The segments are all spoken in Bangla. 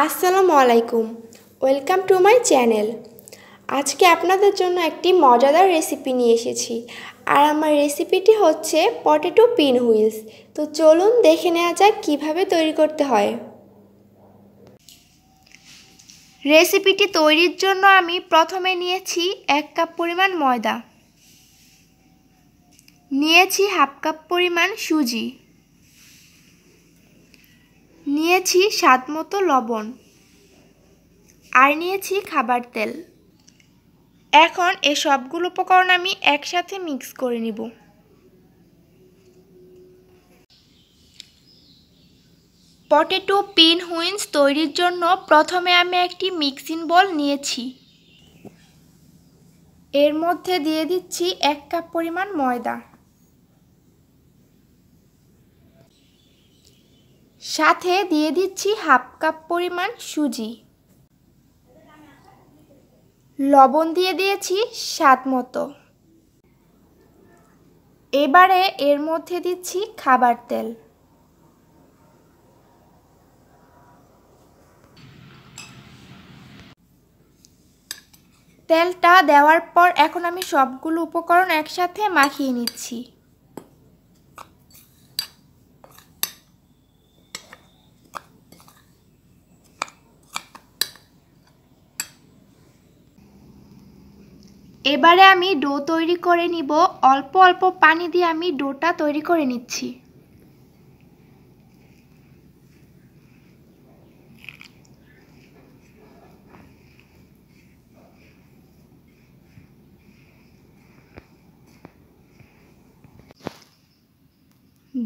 আসসালামু আলাইকুম ওয়েলকাম টু মাই চ্যানেল আজকে আপনাদের জন্য একটি মজাদার রেসিপি নিয়ে এসেছি আর আমার রেসিপিটি হচ্ছে পটেটো পিন হুইলস তো চলুন দেখে নেওয়া যাক কীভাবে তৈরি করতে হয় রেসিপিটি তৈরির জন্য আমি প্রথমে নিয়েছি এক কাপ পরিমাণ ময়দা নিয়েছি হাফ কাপ পরিমাণ সুজি নিয়েছি স্বাদ মতো লবণ আর নিয়েছি খাবার তেল এখন এই সবগুলো উপকরণ আমি একসাথে মিক্স করে নিব পটেটো পিন হুইন্স তৈরির জন্য প্রথমে আমি একটি মিক্সিং বল নিয়েছি এর মধ্যে দিয়ে দিচ্ছি এক কাপ পরিমাণ ময়দা সাথে দিয়ে দিচ্ছি হাফ কাপ পরিমাণ সুজি লবণ দিয়ে দিয়েছি স্বাদ মতো এবারে এর মধ্যে দিচ্ছি খাবার তেল তেলটা দেওয়ার পর এখন আমি সবগুলো উপকরণ একসাথে মাখিয়ে নিচ্ছি এবারে আমি ডো তৈরি করে নিব অল্প অল্প পানি দিয়ে আমি ডোটা তৈরি করে নিচ্ছি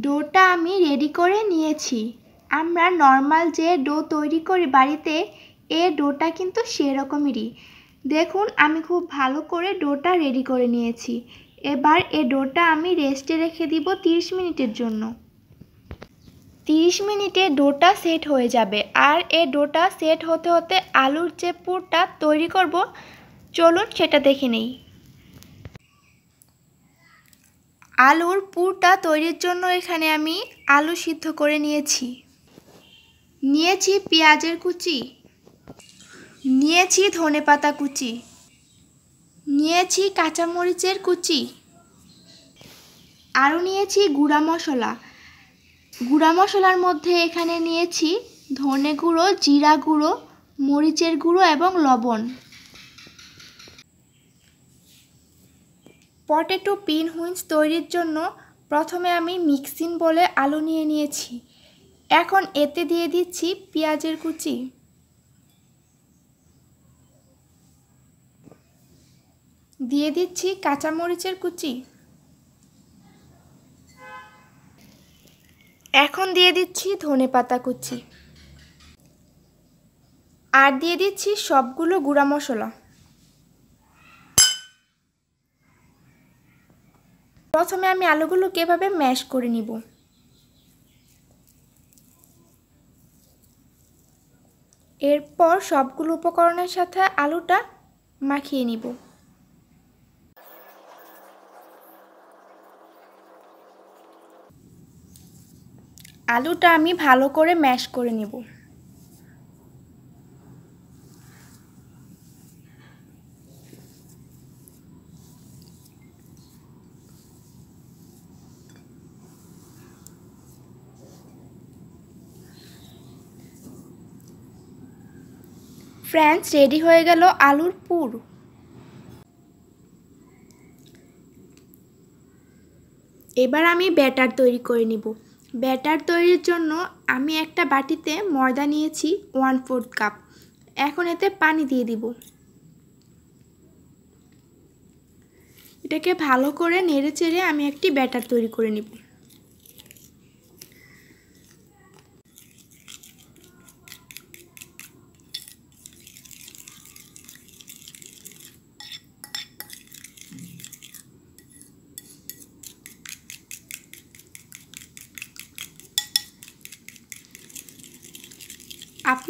ডোটা আমি রেডি করে নিয়েছি আমরা নর্মাল যে ডো তৈরি করি বাড়িতে এ ডোটা কিন্তু সেরকমেরই দেখুন আমি খুব ভালো করে ডোটা রেডি করে নিয়েছি এবার এ ডোটা আমি রেস্টে রেখে দিব 30 মিনিটের জন্য 30 মিনিটে ডোটা সেট হয়ে যাবে আর এ ডোটা সেট হতে হতে আলুর যে পুরটা তৈরি করব চলুন সেটা দেখে নেই আলুর পুরটা তৈরির জন্য এখানে আমি আলু সিদ্ধ করে নিয়েছি নিয়েছি পেঁয়াজের কুচি নিয়েছি ধনেপাতা কুচি নিয়েছি কাঁচামরিচের কুচি আরও নিয়েছি গুঁড়া মশলা গুঁড়া মশলার মধ্যে এখানে নিয়েছি ধনে গুঁড়ো জিরা গুঁড়ো মরিচের গুঁড়ো এবং লবণ পটেটো পিন হুইন্স তৈরির জন্য প্রথমে আমি মিক্সিন বলে আলু নিয়ে নিয়েছি এখন এতে দিয়ে দিচ্ছি পেঁয়াজের কুচি দিয়ে দিচ্ছি কাঁচামরিচের কুচি এখন দিয়ে দিচ্ছি ধনে পাতা কুচি আর দিয়ে দিচ্ছি সবগুলো গুঁড়া মশলা প্রথমে আমি আলুগুলো কেভাবে ম্যাশ করে নিব এরপর সবগুলো উপকরণের সাথে আলুটা মাখিয়ে নিব আলুটা আমি ভালো করে ম্যাশ করে নেব ফ্রেঞ্চ রেডি হয়ে গেল আলুর পুর এবার আমি ব্যাটার তৈরি করে নিব ব্যাটার তৈরির জন্য আমি একটা বাটিতে ময়দা নিয়েছি ওয়ান ফোর্থ কাপ এখন এতে পানি দিয়ে দিব এটাকে ভালো করে নেড়ে চেড়ে আমি একটি ব্যাটার তৈরি করে নেব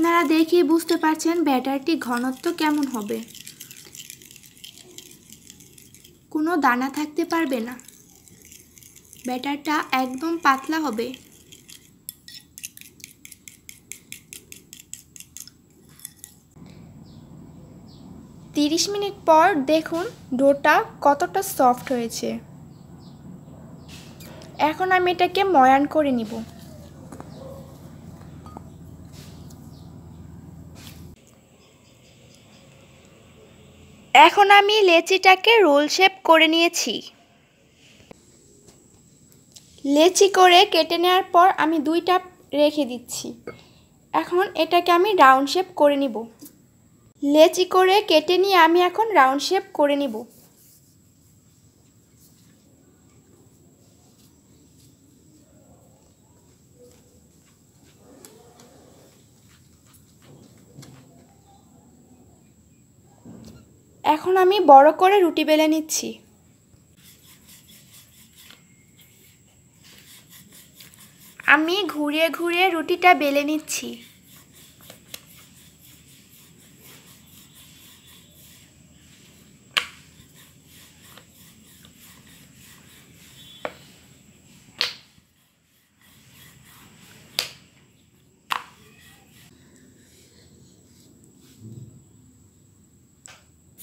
আপনারা দেখেই বুঝতে পারছেন ব্যাটারটি ঘনত্ব কেমন হবে কোনো দানা থাকতে পারবে না ব্যাটারটা একদম পাতলা হবে তিরিশ মিনিট পর দেখুন ডোটা কতটা সফট হয়েছে এখন আমি এটাকে ময়ান করে নিব এখন আমি লেচিটাকে রোল শেপ করে নিয়েছি লেচি করে কেটে নেওয়ার পর আমি দুইটা রেখে দিচ্ছি এখন এটাকে আমি রাউন্ড শেপ করে নিব লেচি করে কেটে নিয়ে আমি এখন রাউন্ড শেপ করে নিব এখন আমি বড় করে রুটি বেলে নিচ্ছি আমি ঘুরিয়ে ঘুরিয়ে রুটিটা বেলে নিচ্ছি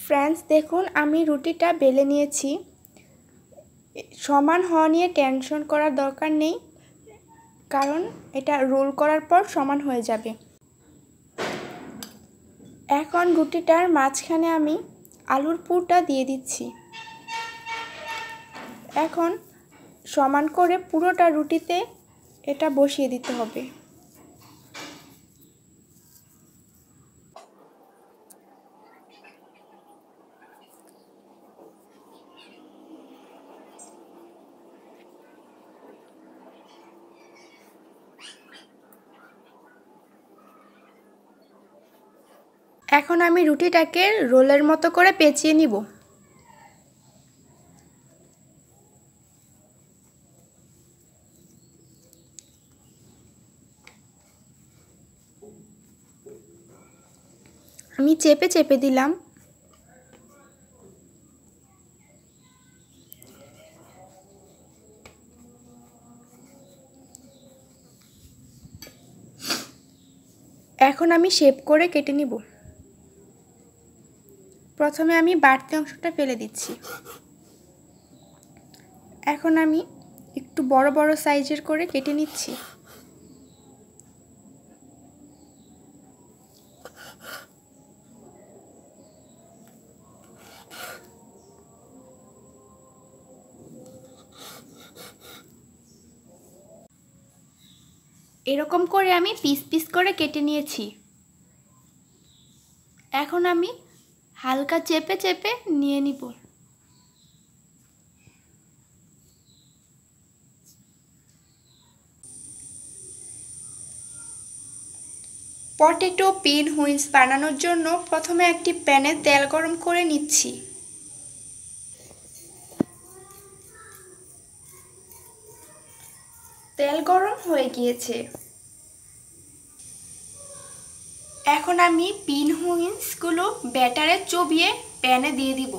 ফ্রেন্ডস দেখুন আমি রুটিটা বেলে নিয়েছি সমান হওয়া নিয়ে টেনশন করার দরকার নেই কারণ এটা রোল করার পর সমান হয়ে যাবে এখন রুটিটার মাঝখানে আমি আলুর পুরটা দিয়ে দিচ্ছি এখন সমান করে পুরোটা রুটিতে এটা বসিয়ে দিতে হবে এখন আমি রুটিটাকে রোলের মতো করে পেঁচিয়ে নিব আমি চেপে চেপে দিলাম এখন আমি শেপ করে কেটে নিব প্রথমে আমি বাড়তি অংশটা ফেলে দিচ্ছি এখন আমি একটু বড় বড় সাইজের করে কেটে নিচ্ছি এরকম করে আমি পিস পিস করে কেটে নিয়েছি এখন আমি হালকা চেপে চেপে নিয়ে নিব পটেটো পিন হুইলস বানানোর জন্য প্রথমে একটি প্যানে তেল গরম করে নিচ্ছি তেল গরম হয়ে গিয়েছে এখন আমি পিন হুইন্সগুলো ব্যাটারে চবিয়ে প্যানে দিয়ে দিব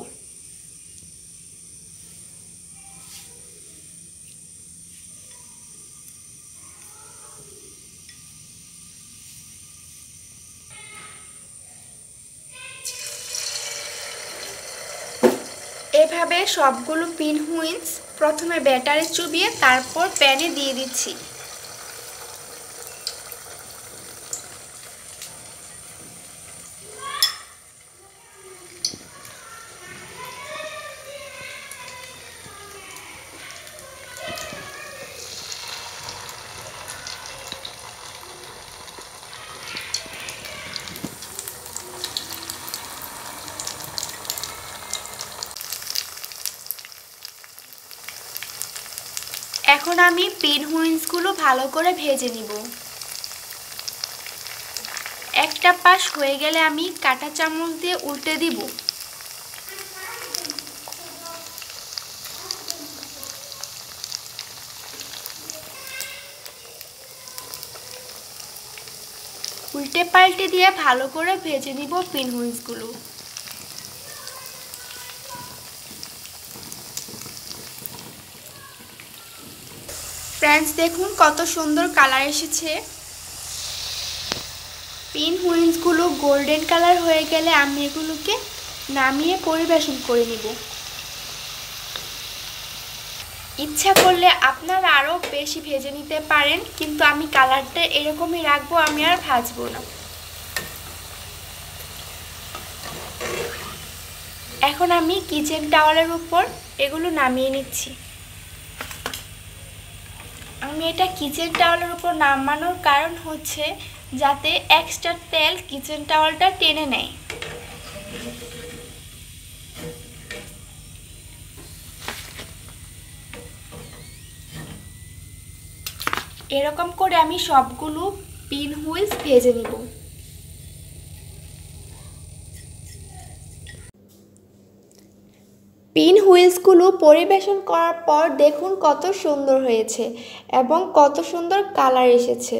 এভাবে সবগুলো পিন হুইন্স প্রথমে ব্যাটারে চুবিয়ে তারপর প্যানে দিয়ে দিচ্ছি এখন আমি পিন হুইন্সগুলো ভালো করে ভেজে নিব একটা পাশ হয়ে গেলে আমি কাঁটা চামচ দিয়ে উল্টে দিব উল্টে পাল্টে দিয়ে ভালো করে ভেজে নিব পিন হুইন্সগুলো ফ্রেন্ডস দেখুন কত সুন্দর কালার এসেছে পিন হুইন্সগুলো গোল্ডেন কালার হয়ে গেলে আমি এগুলোকে নামিয়ে পরিবেশন করে নেব ইচ্ছা করলে আপনারা আরও বেশি ভেজে নিতে পারেন কিন্তু আমি কালারটা এরকমই রাখবো আমি আর ভাজবো না এখন আমি কিচেন টাওয়ালের উপর এগুলো নামিয়ে নিচ্ছি আমি এটা কিচেন টাওয়ালের উপর নামানোর কারণ হচ্ছে যাতে এক্সট্রা তেল কিচেন টাওয়ালটা টেনে নেয় এরকম করে আমি সবগুলো পিন হুইলস ভেজে নিব পিন হুইলসগুলো পরিবেশন করার পর দেখুন কত সুন্দর হয়েছে এবং কত সুন্দর কালার এসেছে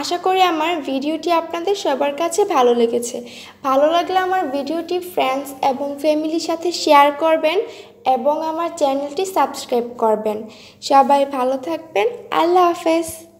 আশা করি আমার ভিডিওটি আপনাদের সবার কাছে ভালো লেগেছে ভালো লাগলে আমার ভিডিওটি ফ্রেন্ডস এবং ফ্যামিলির সাথে শেয়ার করবেন এবং আমার চ্যানেলটি সাবস্ক্রাইব করবেন সবাই ভালো থাকবেন আল্লাহ হাফেজ